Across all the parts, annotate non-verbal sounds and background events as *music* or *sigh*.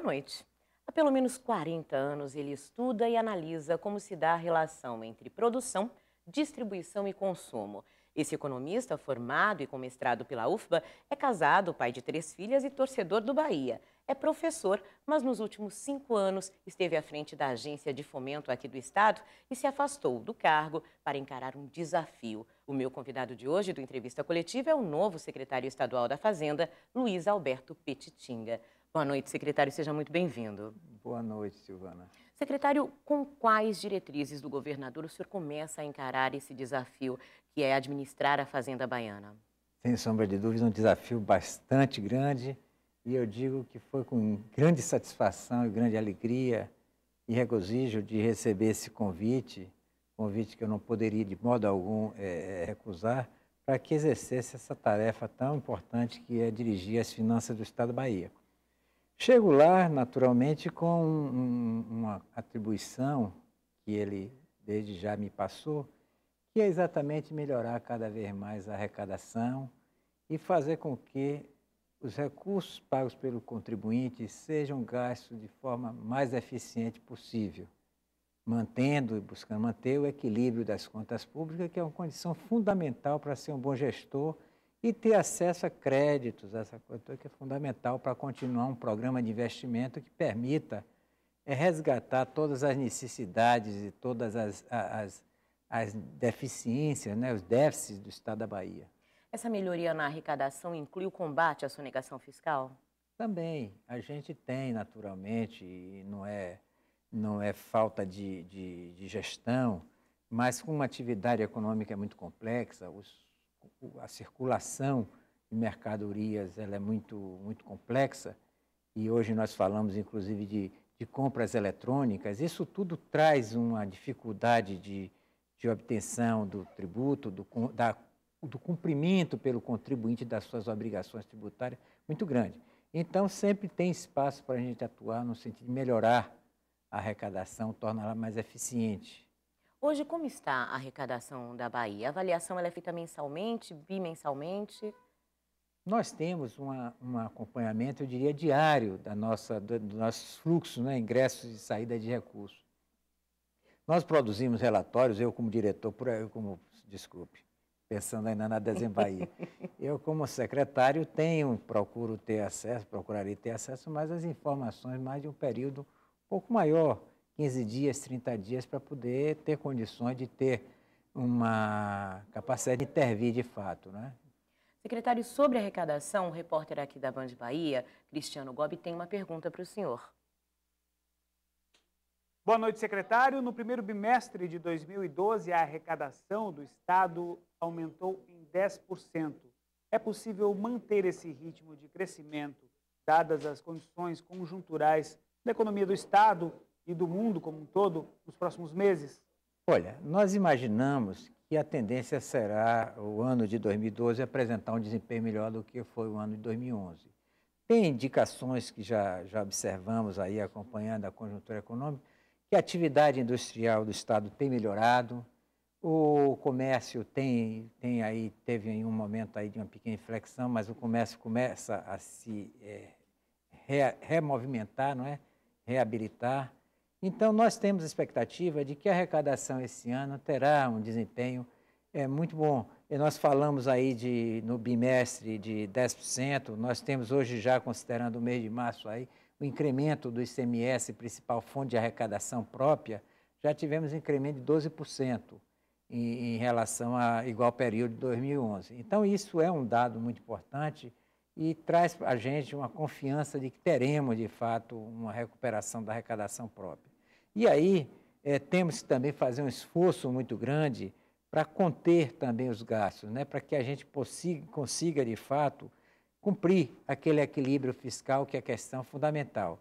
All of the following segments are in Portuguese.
Boa noite. Há pelo menos 40 anos ele estuda e analisa como se dá a relação entre produção, distribuição e consumo. Esse economista, formado e com mestrado pela UFBA, é casado, pai de três filhas e torcedor do Bahia. É professor, mas nos últimos cinco anos esteve à frente da agência de fomento aqui do Estado e se afastou do cargo para encarar um desafio. O meu convidado de hoje do Entrevista Coletiva é o novo secretário estadual da Fazenda, Luiz Alberto Petitinga. Boa noite, secretário. Seja muito bem-vindo. Boa noite, Silvana. Secretário, com quais diretrizes do governador o senhor começa a encarar esse desafio que é administrar a Fazenda Baiana? Sem sombra de dúvida, um desafio bastante grande e eu digo que foi com grande satisfação e grande alegria e regozijo de receber esse convite, convite que eu não poderia de modo algum é, recusar, para que exercesse essa tarefa tão importante que é dirigir as finanças do Estado da Bahia. Chego lá, naturalmente, com um, uma atribuição que ele desde já me passou, que é exatamente melhorar cada vez mais a arrecadação e fazer com que os recursos pagos pelo contribuinte sejam gastos de forma mais eficiente possível, mantendo e buscando manter o equilíbrio das contas públicas, que é uma condição fundamental para ser um bom gestor e ter acesso a créditos, essa coisa que é fundamental para continuar um programa de investimento que permita é, resgatar todas as necessidades e todas as, as, as deficiências, né, os déficits do Estado da Bahia. Essa melhoria na arrecadação inclui o combate à sonegação fiscal? Também. A gente tem, naturalmente, e não é, não é falta de, de, de gestão, mas com uma atividade econômica muito complexa, os a circulação de mercadorias ela é muito, muito complexa e hoje nós falamos inclusive de, de compras eletrônicas, isso tudo traz uma dificuldade de, de obtenção do tributo, do, da, do cumprimento pelo contribuinte das suas obrigações tributárias muito grande. Então, sempre tem espaço para a gente atuar no sentido de melhorar a arrecadação, torná-la mais eficiente. Hoje, como está a arrecadação da Bahia? A avaliação é feita mensalmente, bimensalmente? Nós temos uma, um acompanhamento, eu diria, diário da nossa, do, do nossos fluxos, né, ingressos e saída de recursos. Nós produzimos relatórios, eu como diretor, por eu como, desculpe, pensando ainda na Dezem *laughs* eu como secretário tenho, procuro ter acesso, procurarei ter acesso mas as informações, mais de um período um pouco maior, 15 dias, 30 dias para poder ter condições de ter uma capacidade de intervir de fato, né? Secretário, sobre arrecadação, o repórter aqui da Band Bahia, Cristiano Gobi, tem uma pergunta para o senhor. Boa noite, secretário. No primeiro bimestre de 2012, a arrecadação do Estado aumentou em 10%. É possível manter esse ritmo de crescimento, dadas as condições conjunturais da economia do Estado e do mundo como um todo nos próximos meses? Olha, nós imaginamos que a tendência será o ano de 2012 apresentar um desempenho melhor do que foi o ano de 2011. Tem indicações que já, já observamos aí, acompanhando a conjuntura econômica, que a atividade industrial do Estado tem melhorado, o comércio tem, tem aí, teve em um momento aí de uma pequena inflexão, mas o comércio começa a se é, re, removimentar, não é? Reabilitar. Então, nós temos expectativa de que a arrecadação esse ano terá um desempenho é, muito bom. E nós falamos aí de, no bimestre de 10%, nós temos hoje já, considerando o mês de março aí, o incremento do ICMS, principal fonte de arrecadação própria, já tivemos um incremento de 12% em, em relação a igual período de 2011. Então, isso é um dado muito importante, e traz para a gente uma confiança de que teremos, de fato, uma recuperação da arrecadação própria. E aí, é, temos que também fazer um esforço muito grande para conter também os gastos, né? para que a gente consiga, consiga, de fato, cumprir aquele equilíbrio fiscal que é questão fundamental.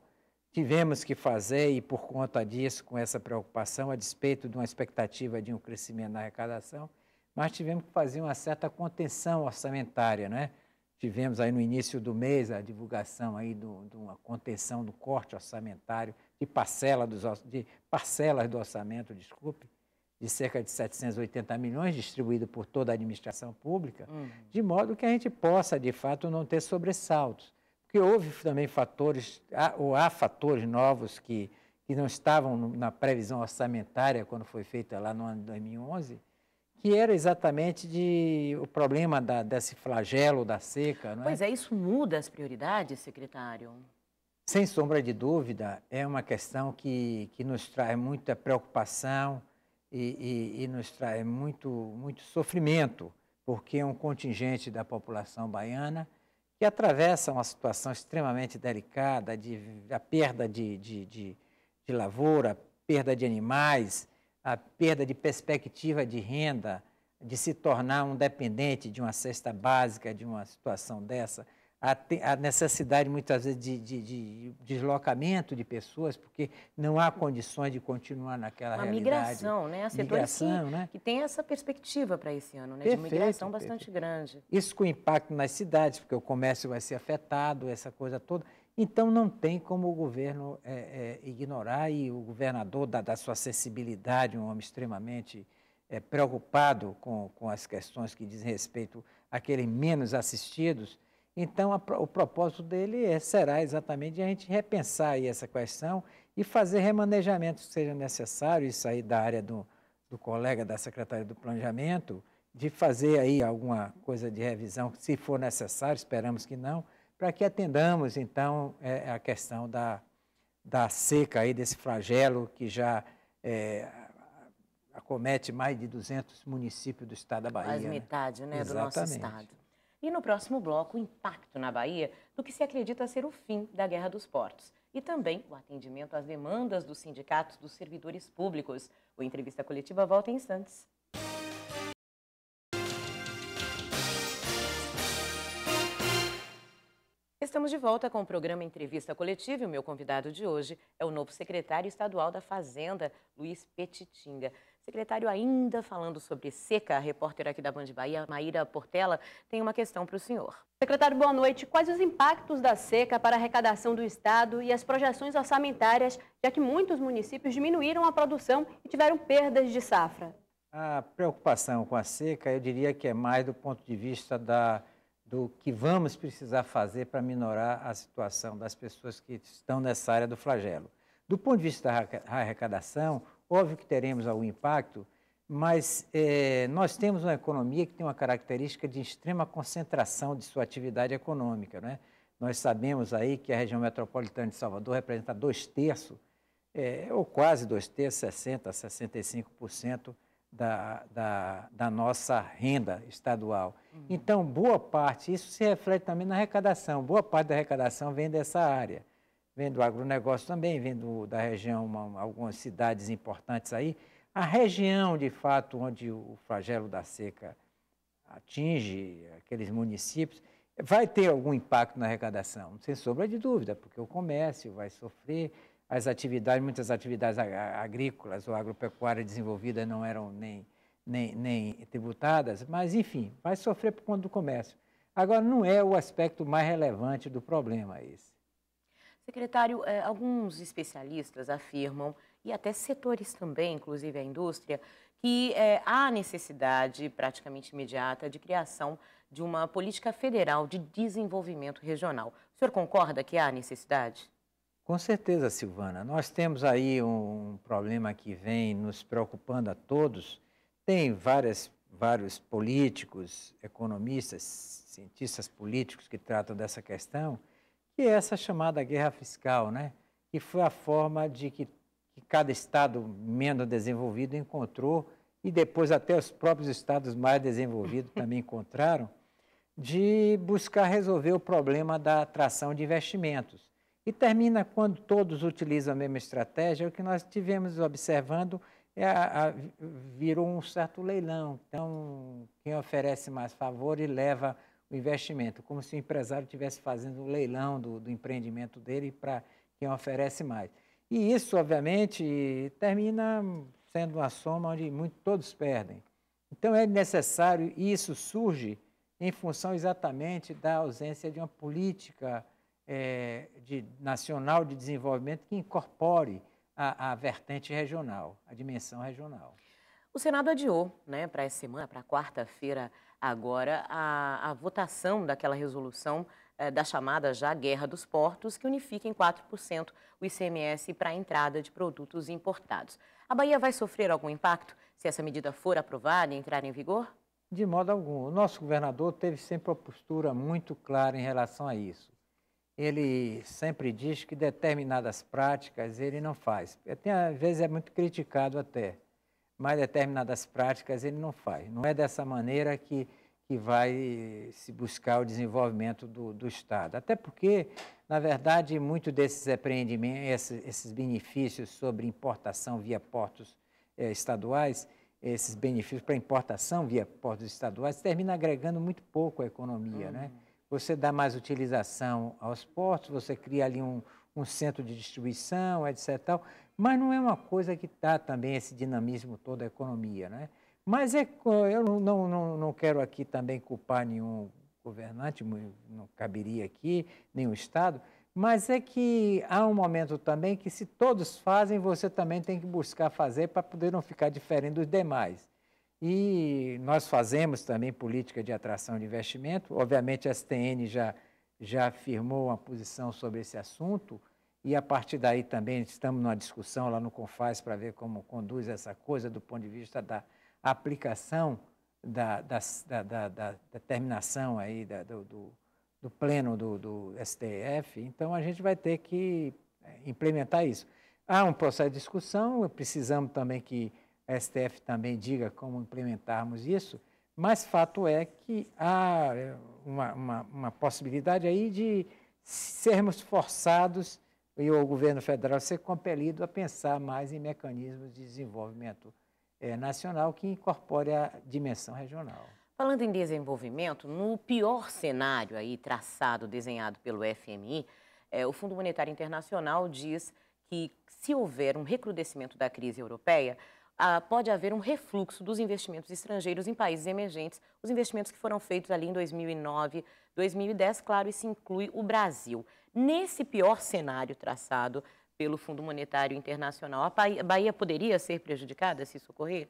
Tivemos que fazer, e por conta disso, com essa preocupação, a despeito de uma expectativa de um crescimento na arrecadação, mas tivemos que fazer uma certa contenção orçamentária, né? Tivemos aí no início do mês a divulgação aí de uma contenção do corte orçamentário de, parcela dos, de parcelas do orçamento, desculpe, de cerca de 780 milhões, distribuído por toda a administração pública, uhum. de modo que a gente possa, de fato, não ter sobressaltos. Porque houve também fatores, ou há fatores novos que, que não estavam na previsão orçamentária quando foi feita lá no ano de 2011, que era exatamente de, o problema da, desse flagelo da seca. Não é? Pois é, isso muda as prioridades, secretário? Sem sombra de dúvida, é uma questão que, que nos traz muita preocupação e, e, e nos traz muito, muito sofrimento, porque é um contingente da população baiana que atravessa uma situação extremamente delicada de a perda de, de, de, de lavoura, perda de animais, a perda de perspectiva de renda, de se tornar um dependente de uma cesta básica, de uma situação dessa, a, a necessidade muitas vezes de, de, de, deslocamento de pessoas, porque não há condições de continuar naquela uma realidade. migração, né? A migração, que, né? que tem essa perspectiva para esse ano, né? Perfeito, de uma migração bastante perfeito. grande. Isso com impacto nas cidades, porque o comércio vai ser afetado, essa coisa toda. Então não tem como o governo é, é, ignorar e o governador, da, da sua sensibilidade, um homem extremamente é, preocupado com, com as questões que dizem respeito àqueles menos assistidos, então a, o propósito dele é, será exatamente a gente repensar essa questão e fazer remanejamentos que sejam necessários, isso aí da área do, do colega da Secretaria do Planejamento, de fazer aí alguma coisa de revisão, se for necessário, esperamos que não, para que atendamos, então, é, a questão da, da seca, aí, desse flagelo que já é, acomete mais de 200 municípios do estado da Bahia. Quase né? metade né? né, do nosso estado. E no próximo bloco, o impacto na Bahia do que se acredita ser o fim da Guerra dos Portos e também o atendimento às demandas dos sindicatos dos servidores públicos. O Entrevista Coletiva volta em instantes. Estamos de volta com o programa Entrevista Coletiva e o meu convidado de hoje é o novo secretário estadual da Fazenda, Luiz Petitinga. Secretário, ainda falando sobre seca, a repórter aqui da Band Bahia, Maíra Portela, tem uma questão para o senhor. Secretário, boa noite. Quais os impactos da seca para a arrecadação do Estado e as projeções orçamentárias, já que muitos municípios diminuíram a produção e tiveram perdas de safra? A preocupação com a seca, eu diria que é mais do ponto de vista da do que vamos precisar fazer para minorar a situação das pessoas que estão nessa área do flagelo. Do ponto de vista da arrecadação, óbvio que teremos algum impacto, mas é, nós temos uma economia que tem uma característica de extrema concentração de sua atividade econômica. Né? Nós sabemos aí que a região metropolitana de Salvador representa dois terços, é, ou quase dois terços, 60%, 65% da, da, da nossa renda estadual. Uhum. Então, boa parte, isso se reflete também na arrecadação, boa parte da arrecadação vem dessa área, vem do agronegócio também, vem do, da região, uma, algumas cidades importantes aí. A região, de fato, onde o flagelo da seca atinge aqueles municípios, vai ter algum impacto na arrecadação, sem sombra de dúvida, porque o comércio vai sofrer, as atividades, muitas atividades agrícolas ou agropecuárias desenvolvidas não eram nem, nem, nem tributadas, mas, enfim, vai sofrer por conta do comércio. Agora, não é o aspecto mais relevante do problema esse. Secretário, eh, alguns especialistas afirmam, e até setores também, inclusive a indústria, que eh, há necessidade praticamente imediata de criação de uma política federal de desenvolvimento regional. O senhor concorda que há necessidade? Com certeza, Silvana. Nós temos aí um problema que vem nos preocupando a todos. Tem várias, vários políticos, economistas, cientistas políticos que tratam dessa questão, que é essa chamada guerra fiscal, né? que foi a forma de que, que cada estado menos desenvolvido encontrou e depois até os próprios estados mais desenvolvidos *laughs* também encontraram, de buscar resolver o problema da atração de investimentos. E termina quando todos utilizam a mesma estratégia, o que nós tivemos observando é a, a, virou um certo leilão. Então, quem oferece mais favor e leva o investimento, como se o empresário estivesse fazendo um leilão do, do empreendimento dele para quem oferece mais. E isso, obviamente, termina sendo uma soma onde muito, todos perdem. Então, é necessário, e isso surge em função exatamente da ausência de uma política é, de, nacional de desenvolvimento que incorpore a, a, vertente regional, a dimensão regional. O Senado adiou né, para essa semana, para quarta-feira agora, a, a, votação daquela resolução eh, da chamada já Guerra dos Portos, que unifica em 4% o ICMS para a entrada de produtos importados. A Bahia vai sofrer algum impacto se essa medida for aprovada e entrar em vigor? De modo algum. O nosso governador teve sempre uma postura muito clara em relação a isso ele sempre diz que determinadas práticas ele não faz. É, às vezes é muito criticado até, mas determinadas práticas ele não faz. Não é dessa maneira que, que vai se buscar o desenvolvimento do, do Estado. Até porque, na verdade, muito desses empreendimentos, esses, esses benefícios sobre importação via portos é, estaduais, esses benefícios para importação via portos estaduais, termina agregando muito pouco à economia, uhum. né? você dá mais utilização aos portos, você cria ali um, um centro de distribuição, etc. Tal, mas não é uma coisa que está também esse dinamismo todo da economia. Né? Mas é, eu não, não, não quero aqui também culpar nenhum governante, não caberia aqui, nenhum Estado, mas é que há um momento também que se todos fazem, você também tem que buscar fazer para poder não ficar diferente dos demais. E nós fazemos também política de atração de investimento. Obviamente, a STN já, já afirmou uma posição sobre esse assunto, e a partir daí também estamos numa discussão lá no Confaz para ver como conduz essa coisa do ponto de vista da aplicação da, da, da, da determinação aí do, do, do pleno do, do STF. Então, a gente vai ter que é, implementar isso. Há um processo de discussão, precisamos também que a STF também diga como implementarmos isso, mas fato é que há é, uma, uma, uma possibilidade aí de sermos forçados e o governo federal ser compelido a pensar mais em mecanismos de desenvolvimento é, nacional que incorpore a dimensão regional. Falando em desenvolvimento, no pior cenário aí traçado, desenhado pelo FMI, é, o Fundo Monetário Internacional diz que se houver um recrudescimento da crise europeia, ah, pode haver um refluxo dos investimentos estrangeiros em países emergentes, os investimentos que foram feitos ali em 2009, 2010, claro, isso inclui o Brasil. Nesse pior cenário traçado pelo Fundo Monetário Internacional, a Bahia poderia ser prejudicada se isso ocorrer?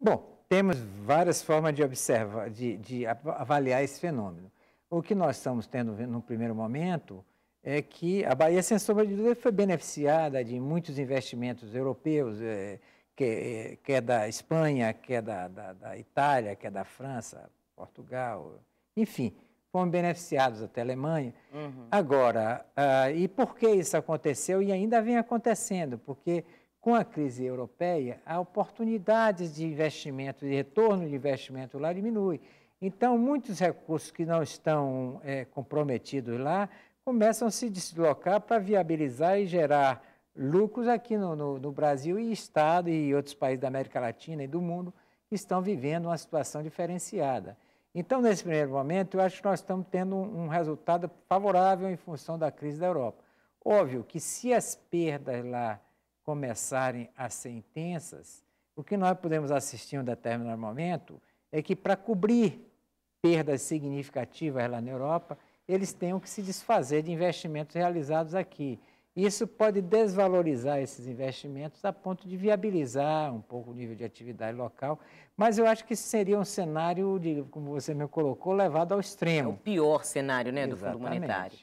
Bom, temos várias formas de observar, de, de avaliar esse fenômeno. O que nós estamos tendo no primeiro momento é que a Bahia, sem sombra de dúvida, foi beneficiada de muitos investimentos europeus, é, que, é, que, é da Espanha, que é da, da, da Itália, que é da França, Portugal, enfim, foram beneficiados até a Alemanha. Uhum. Agora, ah, e por que isso aconteceu e ainda vem acontecendo? Porque com a crise europeia, a oportunidades de investimento, de retorno de investimento lá diminui. Então, muitos recursos que não estão é, comprometidos lá começam a se deslocar para viabilizar e gerar lucros aqui no, no, no, Brasil e Estado e outros países da América Latina e do mundo que estão vivendo uma situação diferenciada. Então, nesse primeiro momento, eu acho que nós estamos tendo um, um resultado favorável em função da crise da Europa. Óbvio que se as perdas lá começarem a ser intensas, o que nós podemos assistir em um determinado momento é que, para cobrir perdas significativas lá na Europa, eles tenham que se desfazer de investimentos realizados aqui. Isso pode desvalorizar esses investimentos a ponto de viabilizar um pouco o nível de atividade local, mas eu acho que seria um cenário, de, como você me colocou, levado ao extremo. É o pior cenário né, do Fundo Monetário.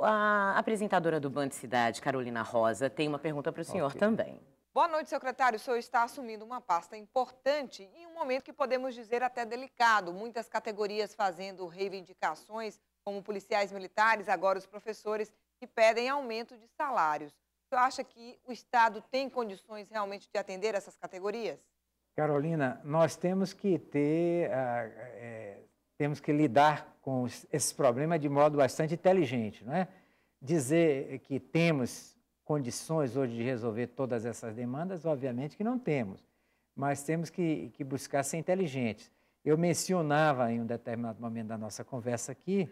A apresentadora do Band Cidade, Carolina Rosa, tem uma pergunta para o senhor okay. também. Boa noite, secretário. O senhor está assumindo uma pasta importante em um momento que podemos dizer até delicado. Muitas categorias fazendo reivindicações como policiais militares, agora os professores, que pedem aumento de salários. Você acha que o Estado tem condições realmente de atender essas categorias? Carolina, nós temos que ter, é, temos que lidar com esse problema de modo bastante inteligente, não é? Dizer que temos condições hoje de resolver todas essas demandas, obviamente que não temos, mas temos que, que buscar ser inteligentes. Eu mencionava em um determinado momento da nossa conversa aqui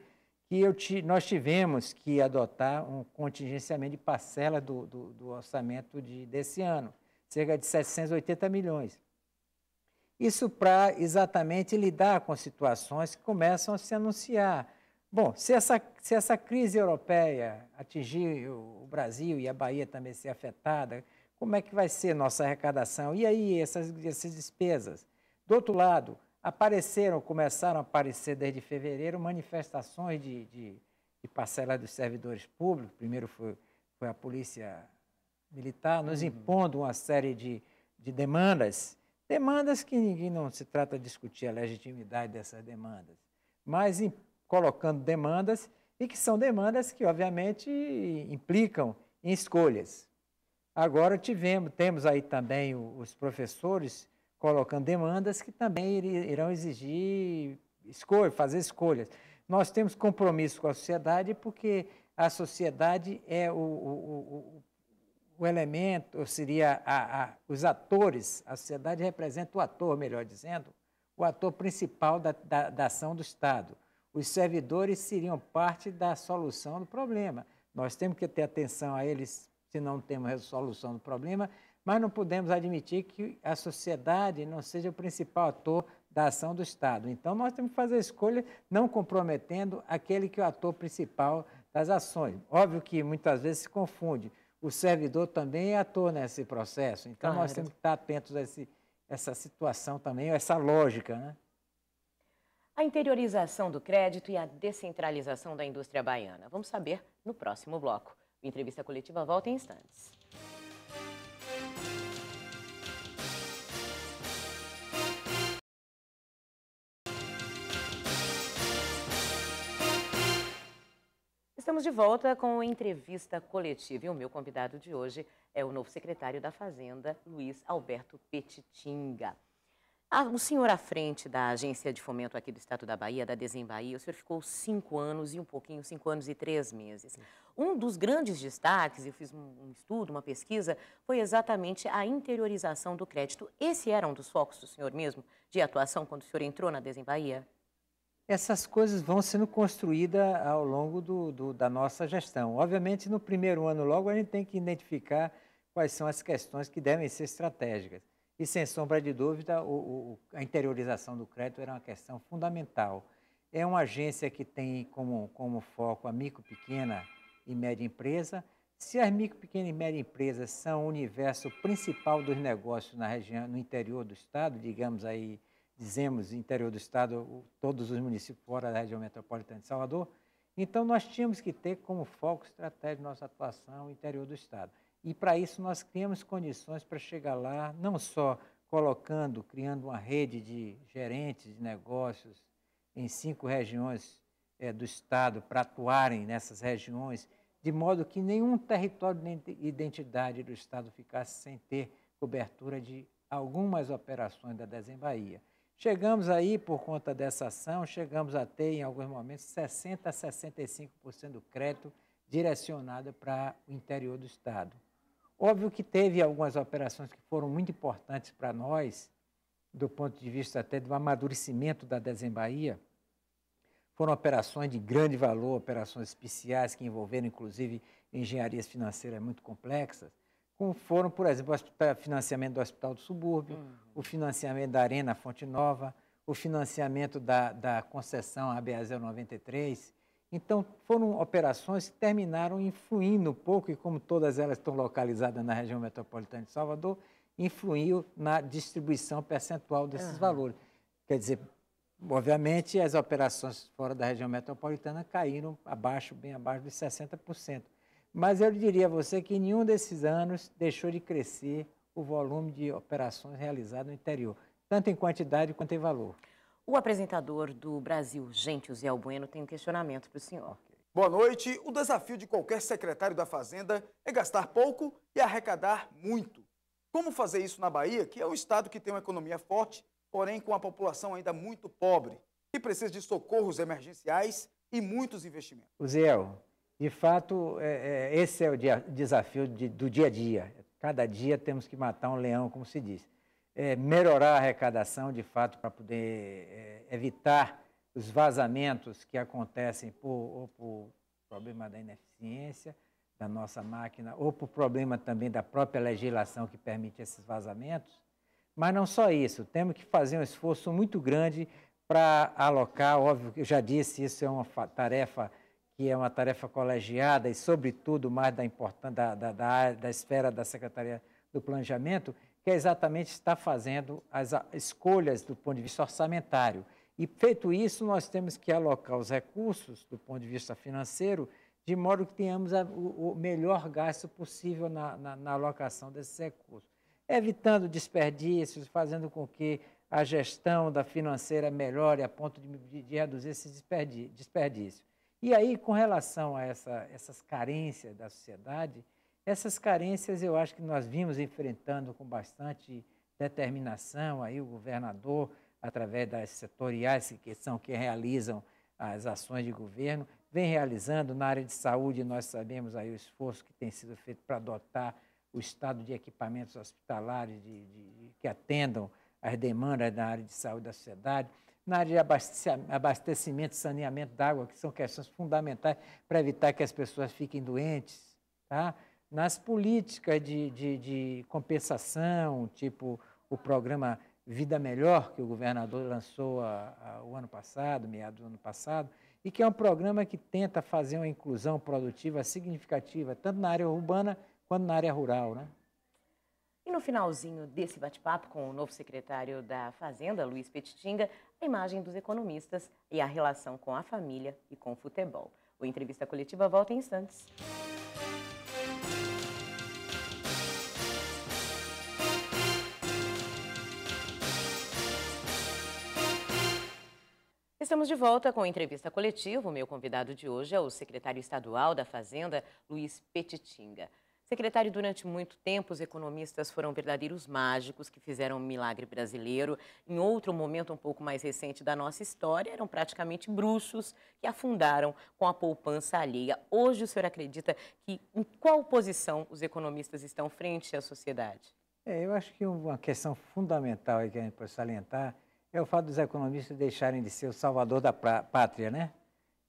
que te, nós tivemos que adotar um contingenciamento de parcela do, do, do orçamento de, desse ano, cerca de 780 milhões. Isso para exatamente lidar com situações que começam a se anunciar. Bom, se essa, se essa crise europeia atingir o Brasil e a Bahia também ser afetada, como é que vai ser nossa arrecadação? E aí, essas, essas despesas? Do outro lado, apareceram, começaram a aparecer desde fevereiro, manifestações de, de, de parcela dos servidores públicos, primeiro foi, foi a polícia militar, nos uhum. impondo uma série de, de demandas, demandas que ninguém não se trata de discutir a legitimidade dessas demandas, mas em, colocando demandas e que são demandas que, obviamente, implicam em escolhas. Agora tivemos, temos aí também os professores colocando demandas que também irão exigir escolha, fazer escolhas. Nós temos compromisso com a sociedade porque a sociedade é o, o, o, o elemento, ou seria a, a, os atores, a sociedade representa o ator, melhor dizendo, o ator principal da, da, da ação do Estado. Os servidores seriam parte da solução do problema. Nós temos que ter atenção a eles se não temos resolução do problema, mas não podemos admitir que a sociedade não seja o principal ator da ação do Estado. Então, nós temos que fazer a escolha não comprometendo aquele que é o ator principal das ações. Óbvio que muitas vezes se confunde. O servidor também é ator nesse processo. Então, claro. nós temos que estar atentos a esse, essa situação também, a essa lógica. Né? A interiorização do crédito e a descentralização da indústria baiana. Vamos saber no próximo bloco. O Entrevista Coletiva volta em instantes. Estamos de volta com entrevista coletiva e o meu convidado de hoje é o novo secretário da Fazenda, Luiz Alberto Petitinga. O ah, senhor à frente da Agência de Fomento aqui do Estado da Bahia, da Desembahia, o senhor ficou cinco anos e um pouquinho, cinco anos e três meses. Um dos grandes destaques, eu fiz um estudo, uma pesquisa, foi exatamente a interiorização do crédito. Esse era um dos focos do senhor mesmo de atuação quando o senhor entrou na Desembahia? essas coisas vão sendo construídas ao longo do, do, da nossa gestão. Obviamente, no primeiro ano, logo, a gente tem que identificar quais são as questões que devem ser estratégicas. E, sem sombra de dúvida, o, o, a interiorização do crédito era uma questão fundamental. É uma agência que tem como, como foco a micro, pequena e média empresa. Se as micro, pequena e média empresas são o universo principal dos negócios na região, no interior do Estado, digamos aí, dizemos, interior do Estado, todos os municípios fora da região metropolitana de Salvador. Então, nós tínhamos que ter como foco estratégico nossa atuação interior do Estado. E, para isso, nós criamos condições para chegar lá, não só colocando, criando uma rede de gerentes de negócios em cinco regiões é, do Estado para atuarem nessas regiões, de modo que nenhum território de identidade do Estado ficasse sem ter cobertura de algumas operações da Bahia Chegamos aí, por conta dessa ação, chegamos a ter, em alguns momentos, 60% a 65% do crédito direcionado para o interior do Estado. Óbvio que teve algumas operações que foram muito importantes para nós, do ponto de vista até do amadurecimento da Desembaía. Foram operações de grande valor, operações especiais que envolveram, inclusive, engenharias financeiras muito complexas como foram, por exemplo, o financiamento do Hospital do Subúrbio, uhum. o financiamento da Arena Fonte Nova, o financiamento da, da concessão ABA 093. Então, foram operações que terminaram influindo um pouco, e como todas elas estão localizadas na região metropolitana de Salvador, influiu na distribuição percentual desses uhum. valores. Quer dizer, obviamente, as operações fora da região metropolitana caíram abaixo, bem abaixo de 60%. Mas eu diria a você que em nenhum desses anos deixou de crescer o volume de operações realizadas no interior, tanto em quantidade quanto em valor. O apresentador do Brasil Gente, o Zé Bueno, tem um questionamento para o senhor. Boa noite. O desafio de qualquer secretário da Fazenda é gastar pouco e arrecadar muito. Como fazer isso na Bahia, que é um estado que tem uma economia forte, porém com a população ainda muito pobre, que precisa de socorros emergenciais e muitos investimentos? Uziel, de fato, é, é, esse é o dia, desafio de, do dia a dia. Cada dia temos que matar um leão, como se diz. É, melhorar a arrecadação, de fato, para poder é, evitar os vazamentos que acontecem por, ou por problema da ineficiência da nossa máquina, ou por problema também da própria legislação que permite esses vazamentos. Mas não só isso, temos que fazer um esforço muito grande para alocar, óbvio, eu já disse, isso é uma tarefa que é uma tarefa colegiada e, sobretudo, mais da, da, da, da, da esfera da Secretaria do Planejamento, que é exatamente está fazendo as escolhas do ponto de vista orçamentário. E, feito isso, nós temos que alocar os recursos do ponto de vista financeiro de modo que tenhamos a, o, o, melhor gasto possível na, na, na alocação desses recursos, evitando desperdícios, fazendo com que a gestão da financeira melhore a ponto de, de, de reduzir esses desperdícios. E aí, com relação a essa, essas carências da sociedade, essas carências eu acho que nós vimos enfrentando com bastante determinação aí o governador, através das setoriais que são que realizam as ações de governo, vem realizando na área de saúde, nós sabemos aí o esforço que tem sido feito para adotar o estado de equipamentos hospitalares de, de, que atendam as demandas da área de saúde da sociedade na área de abastecimento, saneamento da água, que são questões fundamentais para evitar que as pessoas fiquem doentes, tá? nas políticas de, de, de compensação, tipo o programa Vida Melhor, que o governador lançou a, a, o ano passado, meados do ano passado, e que é um programa que tenta fazer uma inclusão produtiva significativa, tanto na área urbana quanto na área rural. Né? E no finalzinho desse bate-papo com o novo secretário da Fazenda, Luiz Petitinga, a imagem dos economistas e a relação com a família e com o futebol. O Entrevista Coletiva volta em instantes. Estamos de volta com a entrevista coletiva. O meu convidado de hoje é o secretário estadual da Fazenda, Luiz Petitinga. Secretário, durante muito tempo os economistas foram verdadeiros mágicos que fizeram um milagre brasileiro. Em outro momento um pouco mais recente da nossa história, eram praticamente bruxos que afundaram com a poupança alheia. Hoje o senhor acredita que em qual posição os economistas estão frente à sociedade? É, eu acho que uma questão fundamental aí que a gente pode salientar é o fato dos economistas deixarem de ser o salvador da pátria, né?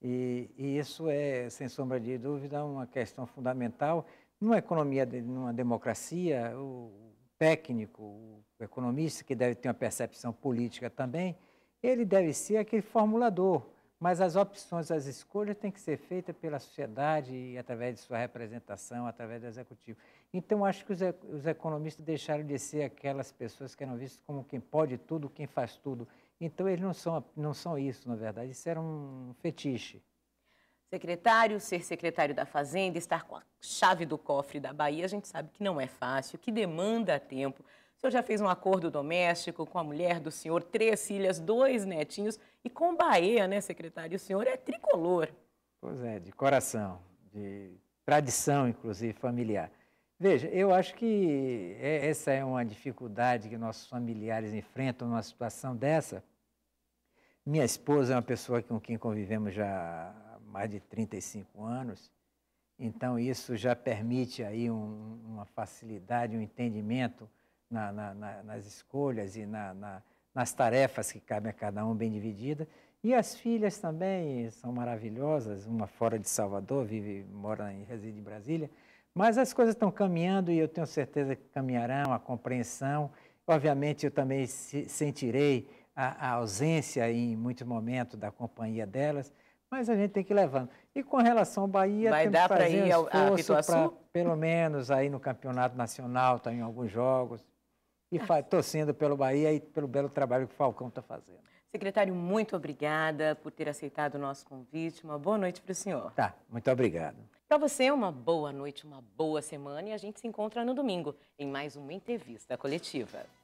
E, e, isso é, sem sombra de dúvida, uma questão fundamental numa economia, numa democracia, o técnico, o economista, que deve ter uma percepção política também, ele deve ser aquele formulador, mas as opções, as escolhas têm que ser feitas pela sociedade e através de sua representação, através do executivo. Então, acho que os, economistas deixaram de ser aquelas pessoas que eram vistas como quem pode tudo, quem faz tudo. Então, eles não são, não são isso, na verdade, isso era um fetiche. Secretário, ser secretário da Fazenda, estar com a chave do cofre da Bahia, a gente sabe que não é fácil, que demanda tempo. O senhor já fez um acordo doméstico com a mulher do senhor, três filhas, dois netinhos e com Bahia, né, secretário? O senhor é tricolor. Pois é, de coração, de tradição, inclusive, familiar. Veja, eu acho que é, essa é uma dificuldade que nossos familiares enfrentam numa situação dessa. Minha esposa é uma pessoa com quem convivemos já mais de 35 anos. Então, isso já permite aí um, uma facilidade, um entendimento na, na, na, nas escolhas e nas tarefas que cabem a cada um bem dividida. E as filhas também são maravilhosas, uma fora de Salvador, vive, mora em reside em Brasília, mas as coisas estão caminhando e eu tenho certeza que caminharão, a compreensão. Obviamente, eu também sentirei a, a ausência em muitos momentos da companhia delas, mas a gente tem que ir levando. E com relação ao Bahia, vai dar para ir ao, a para, pelo menos aí no campeonato nacional, está em alguns jogos. E tá. torcendo pelo Bahia e pelo belo trabalho que o Falcão está fazendo. Secretário, muito obrigada por ter aceitado o nosso convite. Uma boa noite para o senhor. Tá, muito obrigado. Para você, uma boa noite, uma boa semana e a gente se encontra no domingo em mais uma entrevista coletiva.